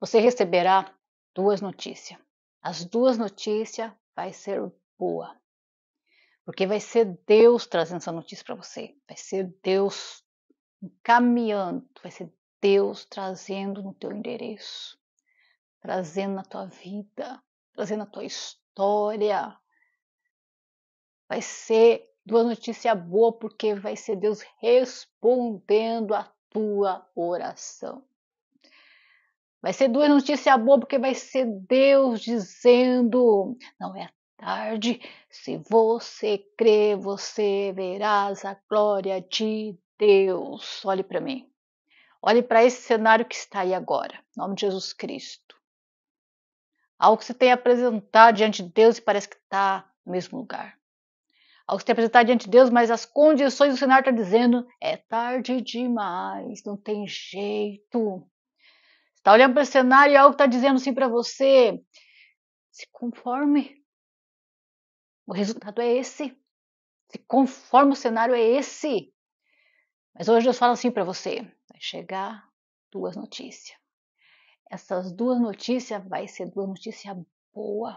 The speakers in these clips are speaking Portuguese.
você receberá duas notícias. As duas notícias vai ser boa. Porque vai ser Deus trazendo essa notícia para você. Vai ser Deus encaminhando, vai ser Deus trazendo no teu endereço, trazendo na tua vida, trazendo na tua história. Vai ser duas notícias boas, porque vai ser Deus respondendo a tua oração. Vai ser duas notícias boas, porque vai ser Deus dizendo: não é tarde, se você crer, você verás a glória de Deus. Olhe para mim. Olhe para esse cenário que está aí agora, em nome de Jesus Cristo. Algo que você tem a apresentar diante de Deus e parece que está no mesmo lugar. Algo que você tem a apresentar diante de Deus, mas as condições do cenário estão tá dizendo é tarde demais, não tem jeito está olhando para o cenário e algo está dizendo assim para você: se conforme. O resultado é esse. Se conforme o cenário é esse. Mas hoje Deus fala assim para você: vai chegar duas notícias. Essas duas notícias vai ser duas notícias boas.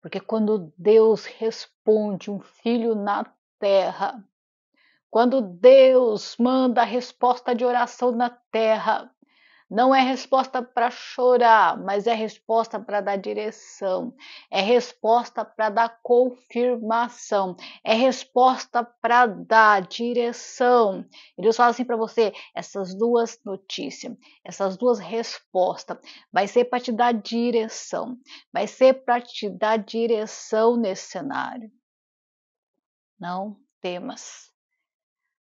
Porque quando Deus responde um filho na terra, quando Deus manda a resposta de oração na terra, não é resposta para chorar, mas é resposta para dar direção, é resposta para dar confirmação, é resposta para dar direção. E Deus fala assim para você: essas duas notícias, essas duas respostas, vai ser para te dar direção, vai ser para te dar direção nesse cenário. Não temas.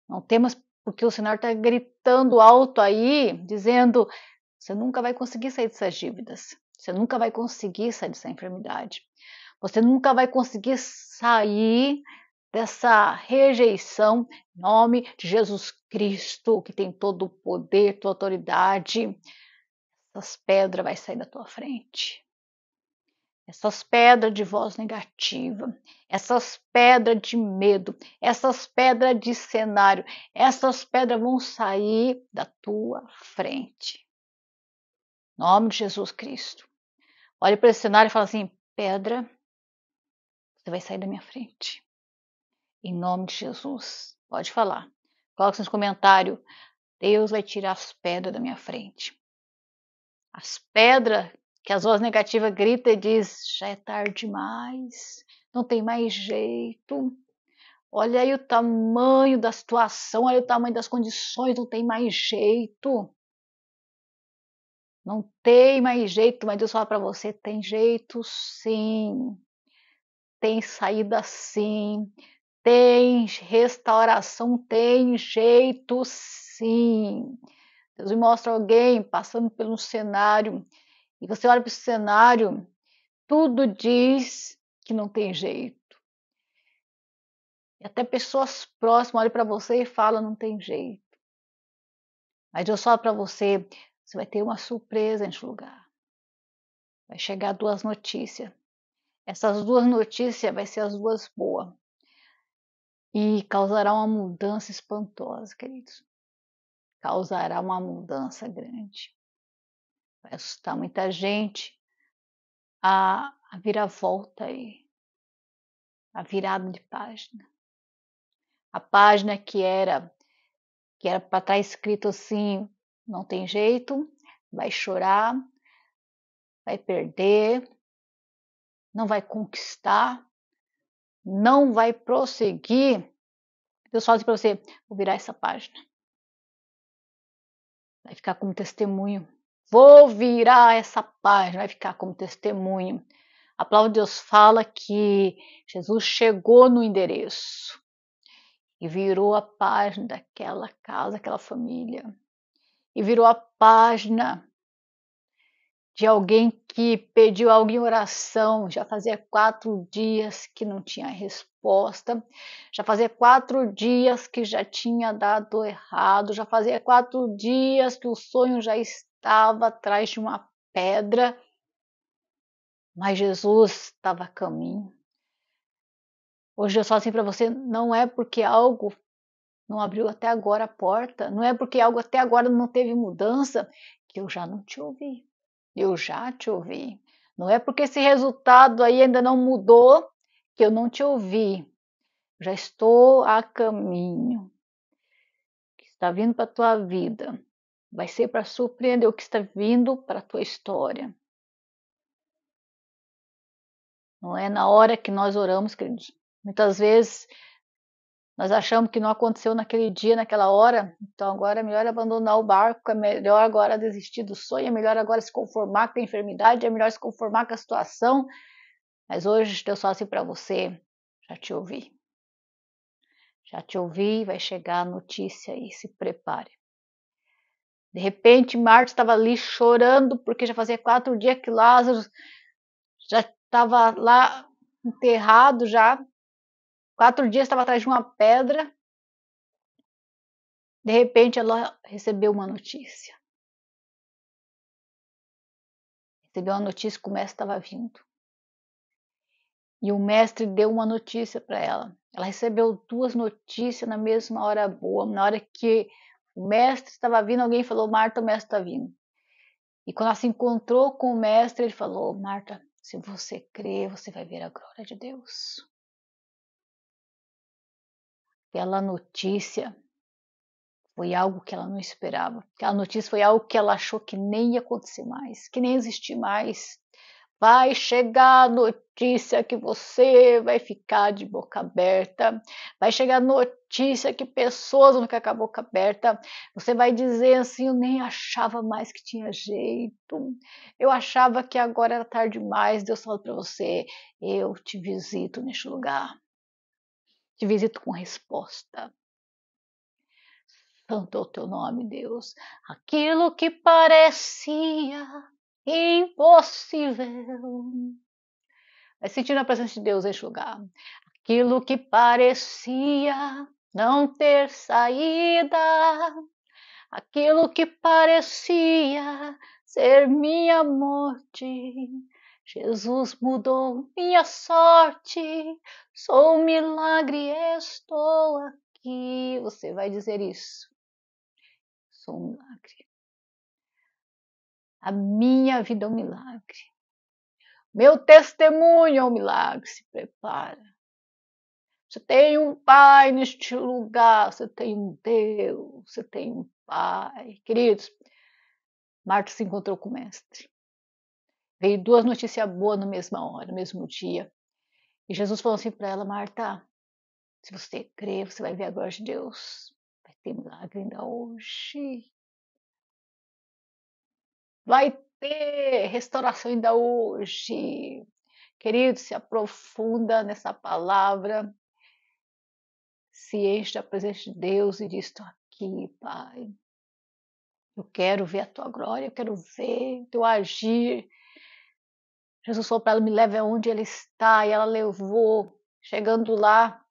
Não temas porque o Senhor está gritando alto aí, dizendo: você nunca vai conseguir sair dessas dívidas, você nunca vai conseguir sair dessa enfermidade, você nunca vai conseguir sair dessa rejeição em nome de Jesus Cristo, que tem todo o poder, toda a autoridade. Essas pedras vai sair da tua frente essas pedras de voz negativa, essas pedras de medo, essas pedras de cenário, essas pedras vão sair da tua frente. Em nome de Jesus Cristo. Olha para esse cenário e fala assim: pedra, você vai sair da minha frente. Em nome de Jesus. Pode falar. Coloca nos comentários. Deus vai tirar as pedras da minha frente. As pedras que as vozes negativas grita e diz: já é tarde demais, não tem mais jeito. Olha aí o tamanho da situação, olha o tamanho das condições, não tem mais jeito. Não tem mais jeito, mas Deus fala para você: tem jeito sim, tem saída sim, tem restauração, tem jeito sim. Deus me mostra alguém passando por um cenário e você olha para o cenário, tudo diz que não tem jeito. E até pessoas próximas olham para você e falam: não tem jeito. Mas eu só para você: você vai ter uma surpresa nesse lugar. Vai chegar duas notícias. Essas duas notícias vai ser as duas boas. E causará uma mudança espantosa, queridos. Causará uma mudança grande vai assustar muita gente, a, a volta aí, a virada de página. A página que era que era para estar tá escrito assim, não tem jeito, vai chorar, vai perder, não vai conquistar, não vai prosseguir. Eu só digo para você, vou virar essa página. Vai ficar como testemunho Vou virar essa página, vai ficar como testemunho. A palavra de Deus fala que Jesus chegou no endereço e virou a página daquela casa, daquela família. E virou a página de alguém que pediu alguém oração, já fazia quatro dias que não tinha resposta, já fazia quatro dias que já tinha dado errado, já fazia quatro dias que o sonho já estava estava atrás de uma pedra, mas Jesus estava a caminho. Hoje eu só assim para você, não é porque algo não abriu até agora a porta, não é porque algo até agora não teve mudança que eu já não te ouvi. Eu já te ouvi. Não é porque esse resultado aí ainda não mudou que eu não te ouvi. Já estou a caminho. Que está vindo para a tua vida. Vai ser para surpreender o que está vindo para a tua história. Não é na hora que nós oramos, queridos. Muitas vezes nós achamos que não aconteceu naquele dia, naquela hora, então agora é melhor abandonar o barco, é melhor agora desistir do sonho, é melhor agora se conformar com a enfermidade, é melhor se conformar com a situação. Mas hoje Deus só assim para você: já te ouvi. Já te ouvi, vai chegar a notícia aí, se prepare. De repente, Marta estava ali chorando porque já fazia quatro dias que Lázaro já estava lá enterrado já. Quatro dias estava atrás de uma pedra. De repente, ela recebeu uma notícia. Recebeu uma notícia que o mestre estava vindo. E o mestre deu uma notícia para ela. Ela recebeu duas notícias na mesma hora boa, na hora que o mestre estava vindo, alguém falou: Marta, o mestre está vindo. E quando ela se encontrou com o mestre, ele falou: Marta, se você crer, você vai ver a glória de Deus. Aquela notícia foi algo que ela não esperava. Aquela notícia foi algo que ela achou que nem ia acontecer mais, que nem existir mais. Vai chegar notícia que você vai ficar de boca aberta, vai chegar notícia que pessoas vão ficar com a boca aberta. Você vai dizer assim: Eu nem achava mais que tinha jeito, eu achava que agora era tarde demais. Deus falou para você: Eu te visito neste lugar, te visito com resposta. Santo é o teu nome, Deus. Aquilo que parecia impossível. Vai sentindo a presença de Deus neste lugar. Aquilo que parecia não ter saída, aquilo que parecia ser minha morte. Jesus mudou minha sorte, sou um milagre, estou aqui. Você vai dizer isso. Sou um milagre. A minha vida é um milagre. Meu testemunho é um milagre. Se prepara. Você tem um Pai neste lugar, você tem um Deus, você tem um Pai. Queridos, Marta se encontrou com o Mestre. Veio duas notícias boas na mesma hora, no mesmo dia. E Jesus falou assim para ela, Marta, se você crer, você vai ver a glória de Deus. Vai ter milagre ainda hoje. Vai ter restauração ainda hoje. Querido, se aprofunda nessa palavra, se enche da presença de Deus e diz: Estou aqui, Pai. Eu quero ver a tua glória, eu quero ver teu agir. Jesus falou para ela: Me leve aonde ele está. E ela levou. Chegando lá,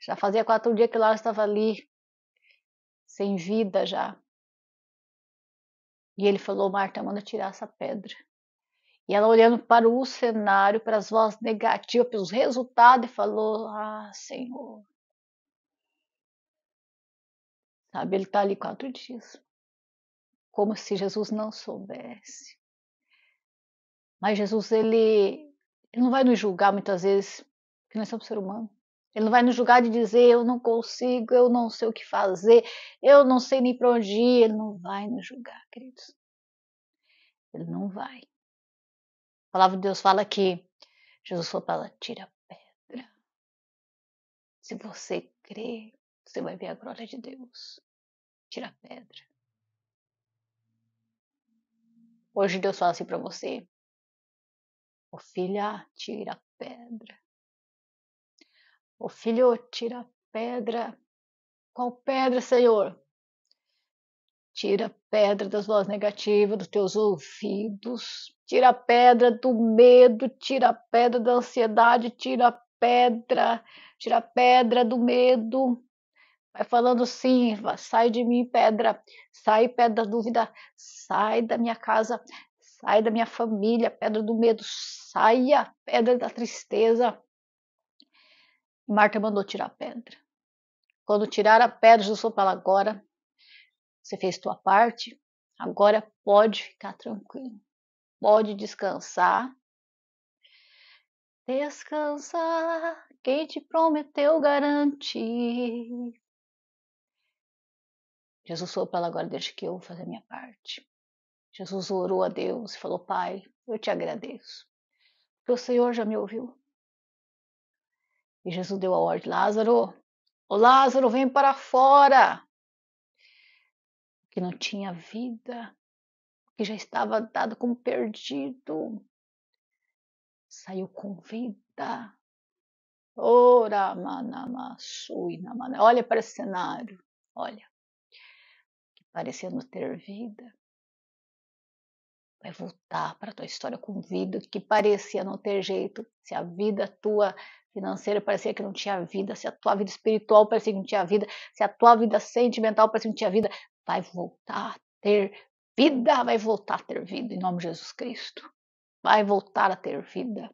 já fazia quatro dias que ela estava ali, sem vida já. E ele falou: Marta, manda tirar essa pedra. E ela olhando para o cenário, para as vozes negativas, para os resultados, e falou: Ah, Senhor. Sabe, ele está ali quatro dias. Como se Jesus não soubesse. Mas Jesus, ele, ele não vai nos julgar muitas vezes, porque nós somos ser humano. Ele não vai nos julgar de dizer eu não consigo, eu não sei o que fazer, eu não sei nem para onde ir. Ele não vai nos julgar, queridos. Ele não vai. A palavra de Deus fala que Jesus falou para ela: tira a pedra. Se você crer, você vai ver a glória de Deus. Tira a pedra. Hoje Deus fala assim para você: Ô oh, filha, tira a pedra. O filho tira a pedra. Qual pedra, Senhor? Tira a pedra das vozes negativas dos teus ouvidos. Tira a pedra do medo. Tira a pedra da ansiedade. Tira a pedra. Tira a pedra do medo. Vai falando sim, sai de mim, pedra. Sai, pedra da dúvida. Sai da minha casa. Sai da minha família, pedra do medo. Saia, pedra da tristeza. Marta mandou tirar a pedra. Quando tirar a pedra, Jesus falou para ela: agora você fez tua parte, agora pode ficar tranquilo, pode descansar. Descansar, quem te prometeu garante. Jesus falou para ela agora: deixa que eu vou fazer a minha parte. Jesus orou a Deus e falou: Pai, eu te agradeço, porque o Senhor já me ouviu. E Jesus deu a ordem: Lázaro, Lázaro, vem para fora! Que não tinha vida, que já estava dado como perdido, saiu com vida. Ora, sui, namana. Olha para esse cenário, olha. parecendo ter vida, vai é voltar para a tua história com vida que parecia não ter jeito, se a vida tua financeira parecia que não tinha vida, se a tua vida espiritual parecia que não tinha vida, se a tua vida sentimental parecia que não tinha vida, vai voltar a ter vida, vai voltar a ter vida em nome de Jesus Cristo. Vai voltar a ter vida.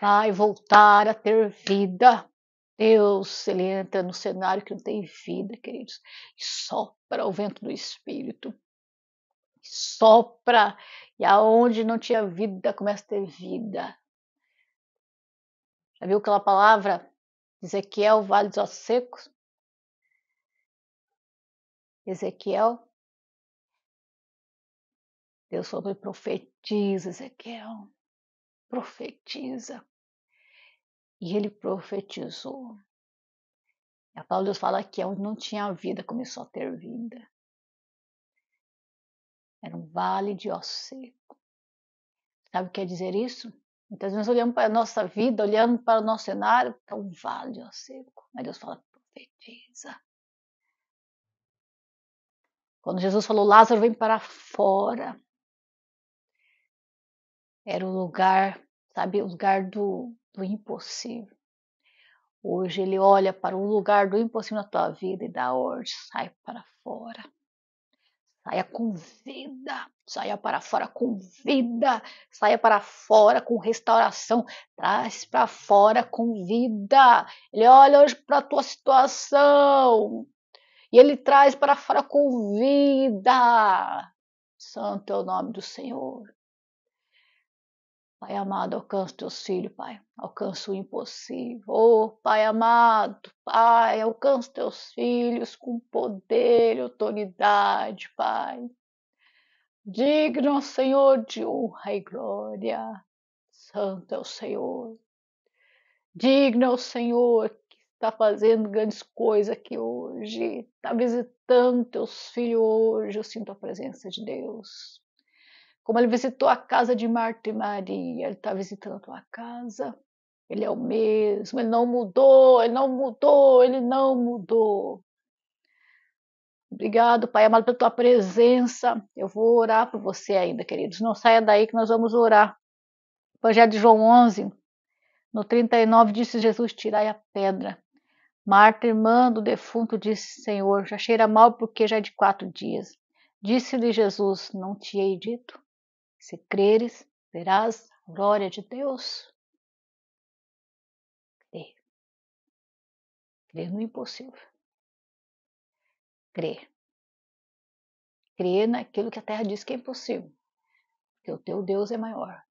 Vai voltar a ter vida. Deus, ele entra no cenário que não tem vida, queridos, e sopra o vento do Espírito sopra e aonde não tinha vida começa a ter vida. Já viu aquela palavra? Ezequiel, vale dos ossos secos? Ezequiel. Deus falou profetiza, Ezequiel. Profetiza. E ele profetizou. E a palavra de Deus fala que onde não tinha vida começou a ter vida. Era um vale de osso seco. Sabe o que quer dizer isso? Muitas vezes olhamos para a nossa vida, olhando para o nosso cenário, é um vale de osso seco. Mas Deus fala, profetiza. Quando Jesus falou, Lázaro vem para fora, era o lugar, sabe, o lugar do, do impossível. Hoje ele olha para o lugar do impossível na tua vida e dá ordem, sai para fora. Saia com vida, saia para fora com vida, saia para fora com restauração, traz para fora com vida. Ele olha hoje para a tua situação e ele traz para fora com vida. Santo é o nome do Senhor. Pai amado, alcança teus filhos, Pai. Alcança o impossível. Oh, Pai amado, Pai, alcança teus filhos com poder e autoridade, Pai. Digno, é Senhor, de honra e glória. Santo é o Senhor. Digno é o Senhor que está fazendo grandes coisas aqui hoje. Está visitando teus filhos hoje. Eu sinto a presença de Deus. Como ele visitou a casa de Marta e Maria, ele está visitando a tua casa. Ele é o mesmo, ele não mudou, ele não mudou, ele não mudou. Obrigado, Pai amado, pela tua presença. Eu vou orar por você ainda, queridos. Não saia daí que nós vamos orar. Evangelho de João 11, no 39, disse Jesus: Tirai a pedra. Marta, irmã do defunto, disse: Senhor, já cheira mal porque já é de quatro dias. Disse-lhe Jesus: Não te hei dito? Se creres, verás a glória de Deus. Crer. Crer no impossível. Crer. Crer naquilo que a terra diz que é impossível. Porque o teu Deus é maior.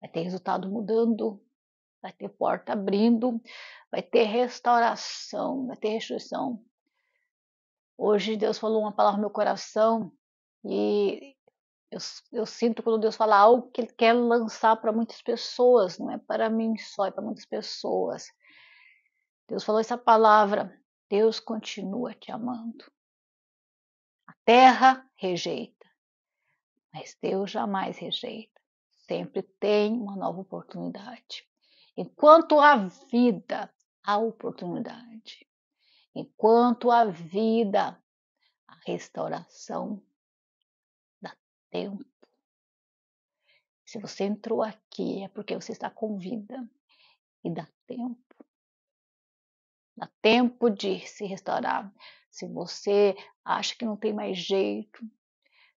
Vai ter resultado mudando, vai ter porta abrindo, vai ter restauração, vai ter restrição. Hoje Deus falou uma palavra no meu coração e eu, eu, sinto quando Deus fala algo que Ele quer lançar para muitas pessoas, não é para mim só, é para muitas pessoas. Deus falou essa palavra: Deus continua te amando. A terra rejeita, mas Deus jamais rejeita. Sempre tem uma nova oportunidade. Enquanto a vida, há oportunidade. Enquanto a vida, a restauração tempo. Se você entrou aqui é porque você está com vida e dá tempo. Dá tempo de se restaurar. Se você acha que não tem mais jeito,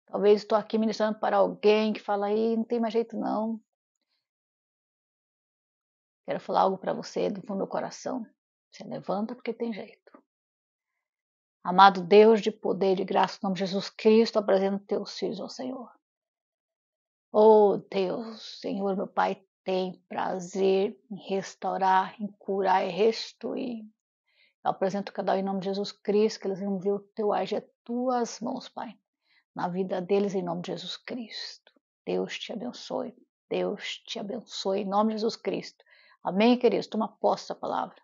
talvez estou aqui ministrando para alguém que fala aí, não tem mais jeito não. Quero falar algo para você do fundo do coração. Você levanta porque tem jeito. Amado Deus de poder e graça, no nome de Jesus Cristo, apresento teus filhos ao Senhor. Oh Deus, Senhor, meu Pai, tem prazer em restaurar, em curar e restituir. Eu apresento cada um em nome de Jesus Cristo, que eles vão ver o teu agir, as tuas mãos, Pai, na vida deles, em nome de Jesus Cristo. Deus te abençoe. Deus te abençoe, em nome de Jesus Cristo. Amém, queridos? Toma posse da palavra.